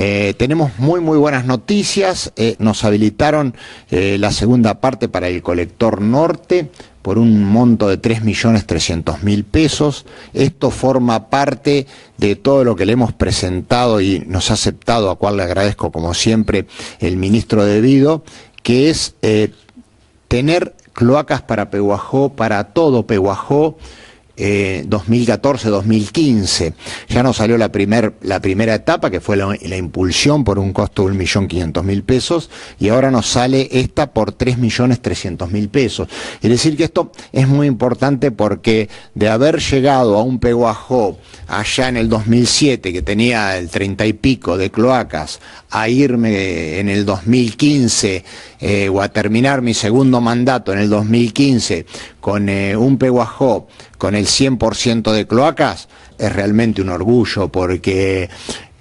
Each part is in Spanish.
Eh, tenemos muy, muy buenas noticias. Eh, nos habilitaron eh, la segunda parte para el colector norte por un monto de 3.300.000 pesos. Esto forma parte de todo lo que le hemos presentado y nos ha aceptado, a cual le agradezco como siempre el ministro de que es tener cloacas para Pehuajó, para todo Pehuajó 2014-2015. Eh, ya nos salió la, primera etapa, que fue la, impulsión por un costo de 1.500.000 pesos, y ahora nos sale esta por 3.300.000 pesos. Es decir, que esto es muy importante porque de haber llegado a un peguajó allá en el 2007, que tenía el 30 y pico de cloacas, a irme en el 2015 eh, o a terminar mi segundo mandato en el 2015 con eh, un peguajó con el 100% de cloacas es realmente un orgullo porque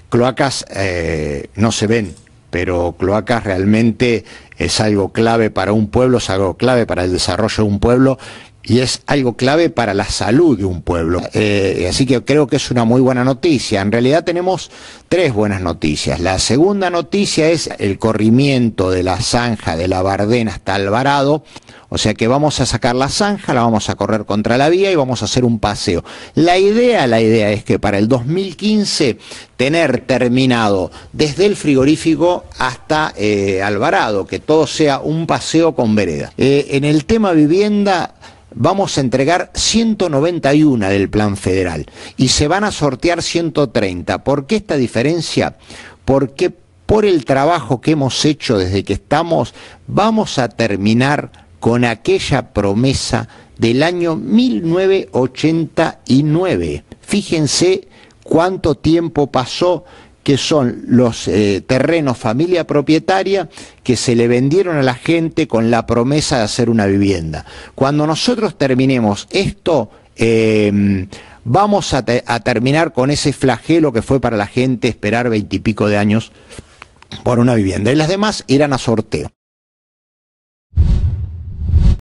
cloacas eh, no se ven, pero cloacas realmente es algo clave para un pueblo, es algo clave para el desarrollo de un pueblo y es algo clave para la salud de un pueblo. Eh, así que creo que es una muy buena noticia. En realidad tenemos tres buenas noticias. La segunda noticia es el corrimiento de la zanja de la Bardena hasta Alvarado. O sea que vamos a sacar la zanja, la vamos a correr contra la vía y vamos a hacer un paseo. La idea, la idea es que para el 2015 tener terminado desde el frigorífico hasta eh, Alvarado, que todo sea un paseo con vereda. Eh, en el tema vivienda vamos a entregar 191 del plan federal y se van a sortear 130. ¿Por qué esta diferencia? Porque por el trabajo que hemos hecho desde que estamos, vamos a terminar con aquella promesa del año 1989. Fíjense cuánto tiempo pasó que son los eh, terrenos familia propietaria que se le vendieron a la gente con la promesa de hacer una vivienda. Cuando nosotros terminemos esto, em, vamos a, a, terminar con ese flagelo que fue para la gente esperar veintipico de años por una vivienda. Y las demás irán a sorteo.